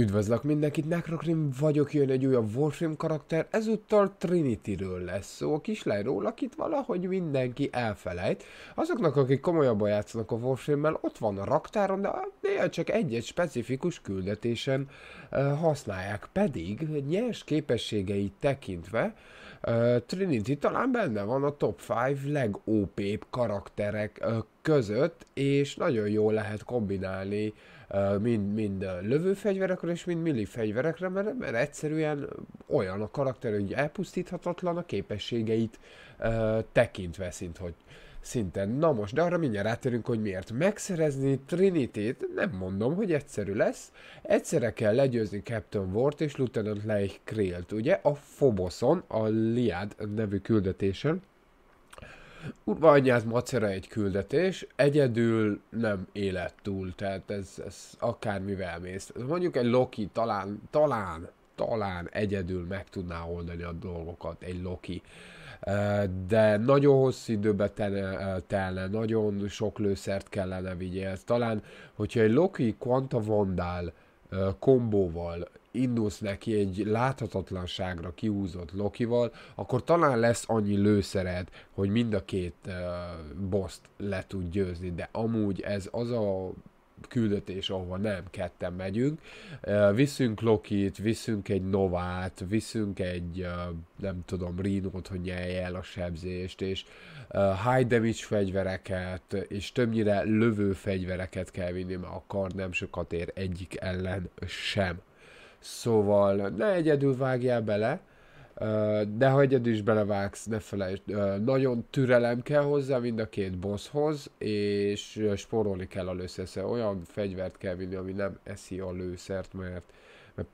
Üdvözlök mindenkit, Necrocrim vagyok, jön egy újabb Warframe karakter, ezúttal Trinity-ről lesz szó, a kislányról, akit valahogy mindenki elfelejt. Azoknak, akik komolyabban játszanak a Warframe-mel, ott van a raktáron, de néha csak egy-egy specifikus küldetésen uh, használják. Pedig nyers képességeit tekintve uh, Trinity talán benne van a top 5 legópébb karakterek uh, között, és nagyon jól lehet kombinálni uh, mind, mind lövőfegyverekre és mind milli fegyverekre, mert, mert egyszerűen olyan a karakter, hogy elpusztíthatatlan a képességeit tekintve szint, hogy szinten. Na most, de arra mindjárt rátérünk, hogy miért megszerezni trinity nem mondom, hogy egyszerű lesz. Egyszerre kell legyőzni Captain Ward és Lieutenant Leigh Krillt, ugye, a Foboszon, a Liad nevű küldetésen. Urva anyáz macera egy küldetés, egyedül nem élet túl, tehát ez, ez akármivel mész. Mondjuk egy Loki talán, talán, talán egyedül meg tudná oldani a dolgokat, egy Loki. De nagyon hosszú időbe telne, nagyon sok lőszert kellene vigyél. Talán, hogyha egy Loki Quanta Vandal kombóval indulsz neki egy láthatatlanságra kiúzott Lokival, akkor talán lesz annyi lőszered, hogy mind a két uh, boszt le tud győzni, de amúgy ez az a küldetés, ahova nem, ketten megyünk. Uh, viszünk Lokit, viszünk egy Novát, viszünk egy, uh, nem tudom, Rinót, hogy nyelje el a sebzést, és uh, high damage fegyvereket, és többnyire lövő fegyvereket kell vinni, mert a kar nem sokat ér egyik ellen sem. Szóval ne egyedül vágjál bele, de ha egyedül is belevágsz, ne felejtsd. Nagyon türelem kell hozzá mind a két bosshoz, és sporolni kell a lőszerszer. Szóval olyan fegyvert kell vinni, ami nem eszi a lőszert, mert,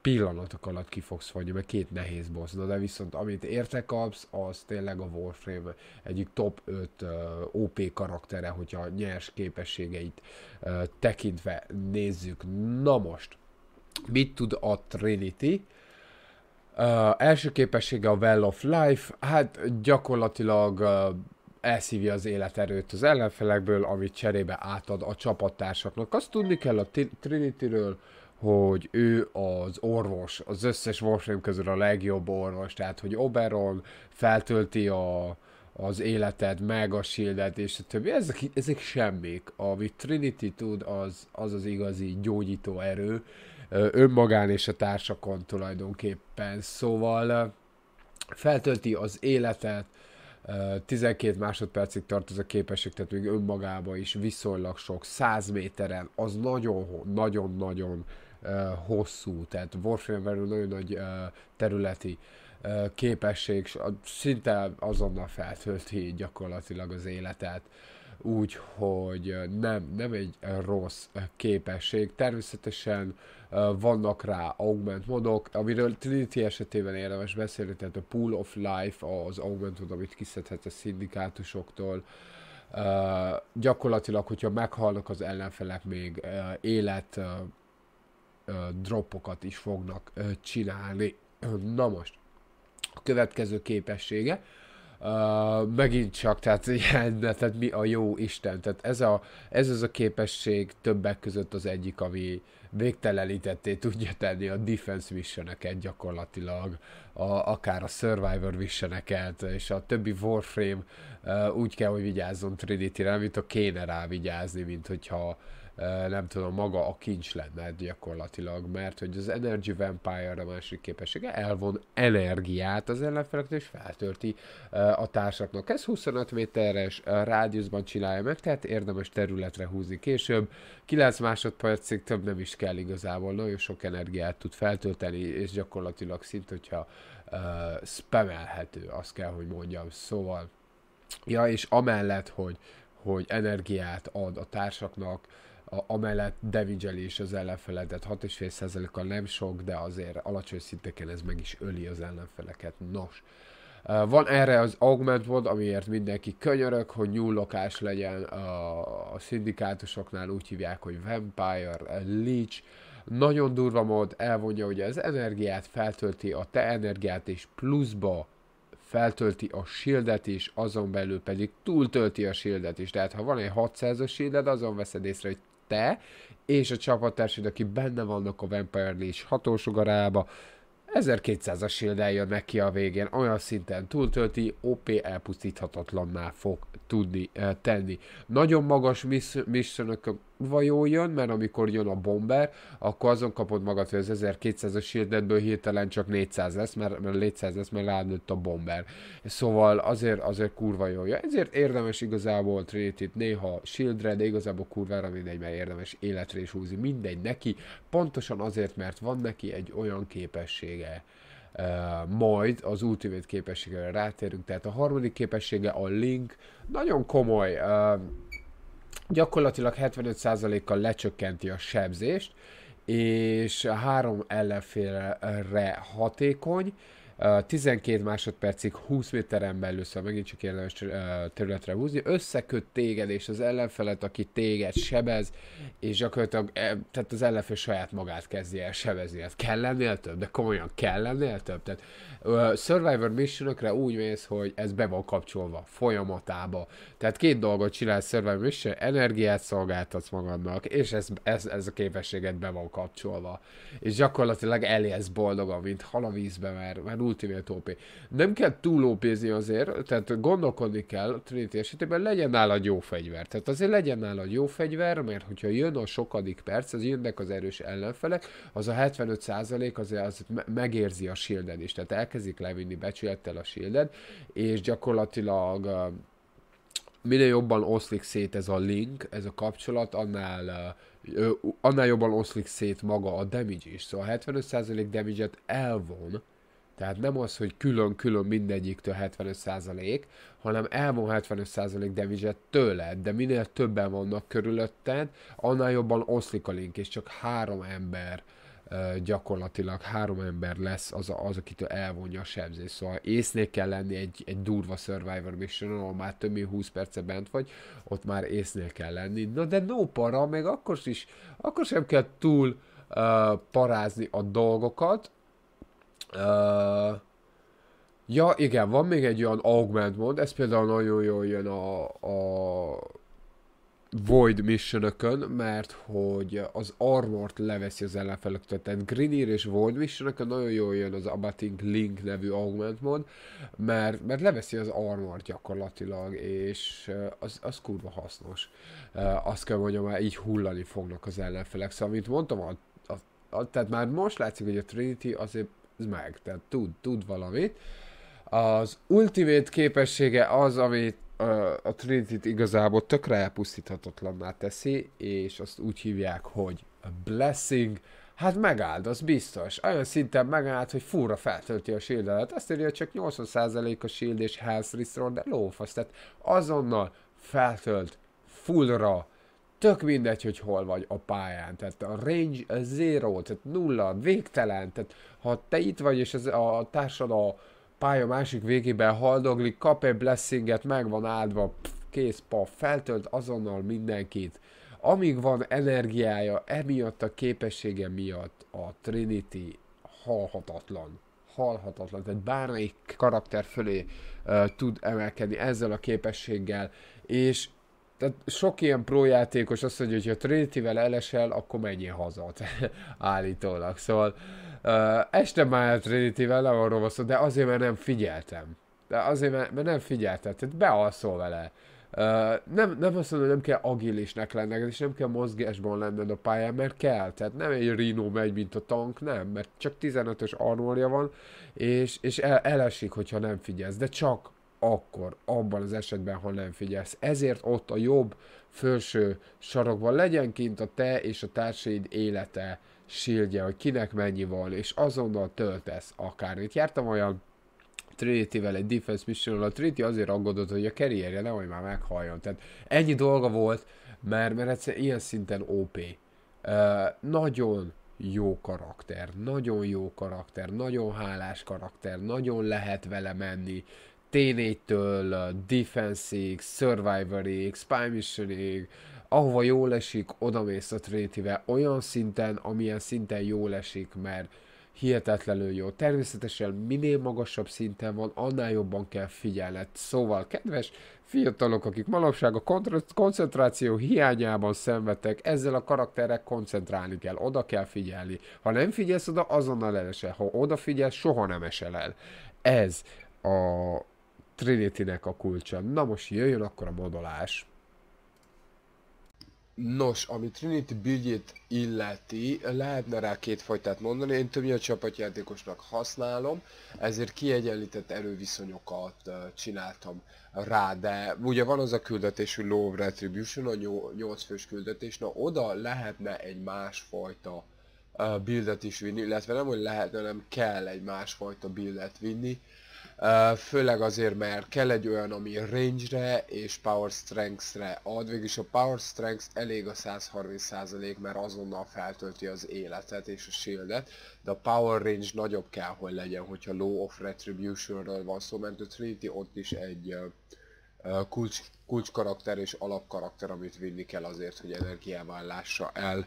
pillanatok alatt ki fogsz fagyni, mert két nehéz boss. Na de viszont amit érte kapsz, az tényleg a Warframe egyik top 5 uh, OP karaktere, hogyha nyers képességeit uh, tekintve nézzük. Na most, Mit tud a Trinity? Uh, első képessége a Well of Life, hát gyakorlatilag uh, elszívja az életerőt az ellenfelekből, amit cserébe átad a csapattársaknak. Azt tudni kell a Trinity-ről, hogy ő az orvos, az összes warframe közül a legjobb orvos, tehát hogy Oberon feltölti a az életed, meg a shieldet és a többi, ezek, ezek semmik. Ami Trinity tud, az, az az igazi gyógyító erő önmagán és a társakon tulajdonképpen. Szóval feltölti az életet, 12 másodpercig tart ez a képesség, tehát még önmagába is viszonylag sok, 100 méteren, az nagyon-nagyon-nagyon hosszú, tehát Warframe belül nagyon nagy területi uh, képesség szinte azonnal feltölti gyakorlatilag az életet úgyhogy nem, nem egy rossz képesség. Természetesen vannak rá augment modok, amiről Trinity esetében érdemes beszélni, tehát a Pool of Life, az mod, amit kiszedhet a szindikátusoktól, Uh, gyakorlatilag, hogyha meghalnak az ellenfelek, még uh, élet uh, uh, dropokat is fognak uh, csinálni. Na most, a következő képessége. Uh, megint csak, tehát, ilyen, tehát mi a jó Isten, tehát ez, a, ez az a képesség többek között az egyik, ami végtelenítetté tudja tenni a defense missioneket gyakorlatilag, a, akár a survivor missioneket, és a többi warframe uh, úgy kell, hogy vigyázzon Trinity-re, mint a kéne rá vigyázni, mint hogyha uh, nem tudom, maga a kincs lenne gyakorlatilag, mert hogy az Energy Vampire a másik képessége elvon energiát az ellenfelek, és feltölti a társaknak. Ez 25 méteres rádiuszban csinálja meg, tehát érdemes területre húzni később. 9 másodpercig több nem is kell igazából, nagyon sok energiát tud feltölteni, és gyakorlatilag szint, hogyha uh, spamelhető, azt kell, hogy mondjam. Szóval, ja, és amellett, hogy hogy energiát ad a társaknak, a, amellett is az ellenfelet, tehát 6,5%-kal nem sok, de azért alacsony szinteken ez meg is öli az ellenfeleket. Nos, van erre az augment mod, amiért mindenki könyörök, hogy nyúllokás legyen a, a szindikátusoknál, úgy hívják, hogy Vampire Leech. Nagyon durva mod, elvonja ugye az energiát, feltölti a te energiát, és pluszba feltölti a shieldet is, azon belül pedig túltölti a shieldet is. Tehát ha van egy 600-as shielded, azon veszed észre, hogy te és a csapattársad, aki benne vannak a Vampire Leash hatósugarába, 1200-as shield jön neki a végén, olyan szinten túltölti, OP elpusztíthatatlanná fog tudni eh, tenni. Nagyon magas missionökön vajon jön, mert amikor jön a bomber, akkor azon kapod magad, hogy az 1200-as shieldedből hirtelen csak 400 lesz, mert, mert 400 lesz, mert ránőtt a bomber. Szóval azért, azért kurva jó. Ja, ezért érdemes igazából trinity néha shieldre, de igazából kurvára mindegy, mert érdemes életre is húzni. Mindegy neki, pontosan azért, mert van neki egy olyan képessége, Uh, majd az Ultimate képességére rátérünk, tehát a harmadik képessége a Link, nagyon komoly, uh, gyakorlatilag 75%-kal lecsökkenti a sebzést, és három ellenfélre hatékony, 12 másodpercig 20 méteren belül, szóval megint csak érdemes területre húzni, összeköt téged és az ellenfelet, aki téged sebez, és gyakorlatilag e, tehát az ellenfél saját magát kezdi el sebezni. Hát kell lennél több, de komolyan kell lennél több. Tehát Survivor mission úgy mész, hogy ez be van kapcsolva, folyamatába. Tehát két dolgot csinálsz Survivor Mission, energiát szolgáltatsz magadnak, és ez, ez, ez a képességet be van kapcsolva. És gyakorlatilag elérsz boldogan, mint hal a vízbe, mert, mert Ultimate OP. Nem kell túl op azért, tehát gondolkodni kell Trinity esetében, legyen nála jó fegyver. Tehát azért legyen nála jó fegyver, mert hogyha jön a sokadik perc, az jönnek az erős ellenfelek, az a 75% azért az megérzi a shielded is, tehát elkezdik levinni becsülettel a shielded, és gyakorlatilag minél jobban oszlik szét ez a link, ez a kapcsolat, annál, annál jobban oszlik szét maga a damage is. Szóval 75% damage-et elvon tehát nem az, hogy külön-külön mindegyiktől 75%, hanem elvon 75% devizet tőled, de minél többen vannak körülötted, annál jobban oszlik a link, és csak három ember gyakorlatilag három ember lesz az, az akitől elvonja a sebzés. Szóval észnél kell lenni egy, egy durva Survivor mission ahol már több mint 20 perce bent vagy, ott már észnél kell lenni. Na de no para, még akkor is, akkor sem kell túl uh, parázni a dolgokat, Uh, ja, igen, van még egy olyan augment mod, ez például nagyon jól jön a, a Void mission mert hogy az armort leveszi az ellenfelek, tehát Grinier és Void mission nagyon jól jön az Abating Link nevű augment mod, mert, mert leveszi az armort gyakorlatilag, és az, az kurva hasznos. Azt kell mondjam, már így hullani fognak az ellenfelek, szóval mint mondtam, a, a, a, tehát már most látszik, hogy a Trinity azért meg, tehát tud, tud valamit. Az ultimate képessége az, ami a Trinity-t igazából tökre elpusztíthatatlanná teszi, és azt úgy hívják, hogy a Blessing, hát megáld, az biztos. Olyan szinten megállt, hogy furra feltölti a shieldet Azt írja, csak 80% a shield és health restore, de lófasz, tehát azonnal feltölt fullra tök mindegy, hogy hol vagy a pályán, tehát a range zero, tehát nulla, végtelen, tehát ha te itt vagy, és az, a társad a pálya másik végében haldoglik, kap egy blessinget, meg van áldva, pff, kész, pa, feltölt azonnal mindenkit. Amíg van energiája, emiatt a képessége miatt a Trinity halhatatlan halhatatlan, tehát bármelyik karakter fölé uh, tud emelkedni ezzel a képességgel, és tehát sok ilyen prójátékos azt mondja, hogy ha Trinity-vel elesel, akkor menjél haza, állítólag. Szóval uh, este már Trinity-vel le van rosszul, de azért, mert nem figyeltem. De azért, mert, mert nem figyeltem, tehát bealszol vele. Uh, nem, nem azt mondom, hogy nem kell agilisnek lenned, és nem kell mozgásban lenned a pályán, mert kell. Tehát nem egy Rino megy, mint a tank, nem, mert csak 15-ös armorja van, és, és el, elesik, hogyha nem figyelsz, de csak akkor, abban az esetben, ha nem figyelsz. Ezért ott a jobb felső sarokban legyen kint a te és a társaid élete sírja, hogy kinek mennyi van, és azonnal töltesz akármit. Jártam olyan Trinity-vel egy defense mission a Trinity azért aggódott, hogy a karrierje hogy már meghalljon. Tehát ennyi dolga volt, mert, mert egyszerűen ilyen szinten OP. Uh, nagyon jó karakter, nagyon jó karakter, nagyon hálás karakter, nagyon lehet vele menni, T4-től Defense-ig, Survivor-ig, Spy Mission-ig, ahova jól esik, mész a trinity olyan szinten, amilyen szinten jól esik, mert hihetetlenül jó. Természetesen minél magasabb szinten van, annál jobban kell figyelned. Szóval, kedves fiatalok, akik manapság a koncentráció hiányában szenvedtek, ezzel a karakterrel koncentrálni kell, oda kell figyelni. Ha nem figyelsz oda, azonnal elesel. Ha odafigyelsz, soha nem esel el. Ez a Trinity-nek a kulcsa. Na most jöjjön akkor a modolás. Nos, ami Trinity buildjét illeti, lehetne rá két fajtát mondani, én többnyire csapatjátékosnak használom, ezért kiegyenlített erőviszonyokat csináltam rá, de ugye van az a küldetésű Law of Retribution, a 8 fős küldetés, na oda lehetne egy másfajta buildet is vinni, illetve nem, hogy lehetne, hanem kell egy másfajta buildet vinni, főleg azért, mert kell egy olyan, ami range-re és power strength-re ad, végülis a power strength elég a 130% mert azonnal feltölti az életet és a shieldet, de a power range nagyobb kell, hogy legyen, hogyha low of retribution-ről van szó, mert a Trinity ott is egy kulcs, kulcs karakter és alapkarakter, amit vinni kell azért, hogy energiával lássa el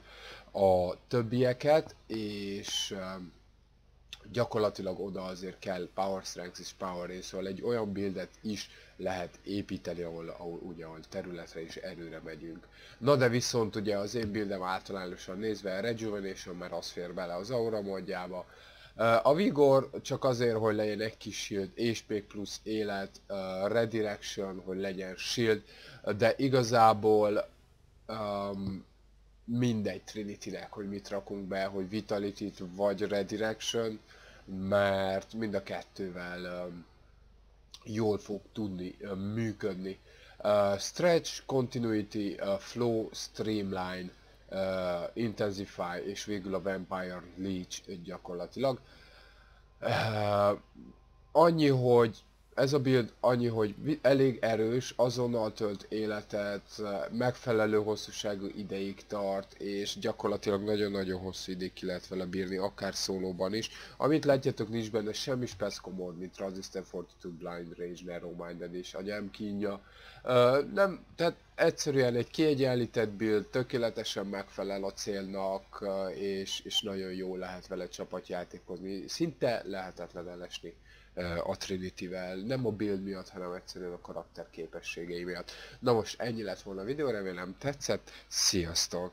a többieket, és gyakorlatilag oda azért kell Power Strength és Power Race, szóval egy olyan buildet is lehet építeni, ahol, ahol, ugye, ahol területre és erőre megyünk. Na de viszont ugye az én buildem általánosan nézve a Rejuvenation, mert az fér bele az aura módjába, a Vigor csak azért, hogy legyen egy kis shield, HP plusz élet, Redirection, hogy legyen shield, de igazából um, mindegy Trinity-nek, hogy mit rakunk be, hogy vitality vagy redirection Uh, mert mind a kettővel jól fog tudni működni. Stretch, Continuity, Flow, Streamline, Intensify és végül a Vampire Leech gyakorlatilag. Annyi, hogy ez a build annyi, hogy elég erős, azonnal tölt életet, megfelelő hosszúságú ideig tart, és gyakorlatilag nagyon-nagyon hosszú ideig ki lehet vele bírni, akár szólóban is. Amit látjátok, nincs benne semmi speszkomod, mint Transistor 42 Blind Range, Minded és agyám kínja. Uh, nem, tehát egyszerűen egy kiegyenlített build, tökéletesen megfelel a célnak, és, és nagyon jó lehet vele csapatjátékozni, szinte lehetetlen elesni a Trinity-vel, nem a build miatt, hanem egyszerűen a karakter képességei miatt. Na most ennyi lett volna a videó, remélem tetszett, sziasztok!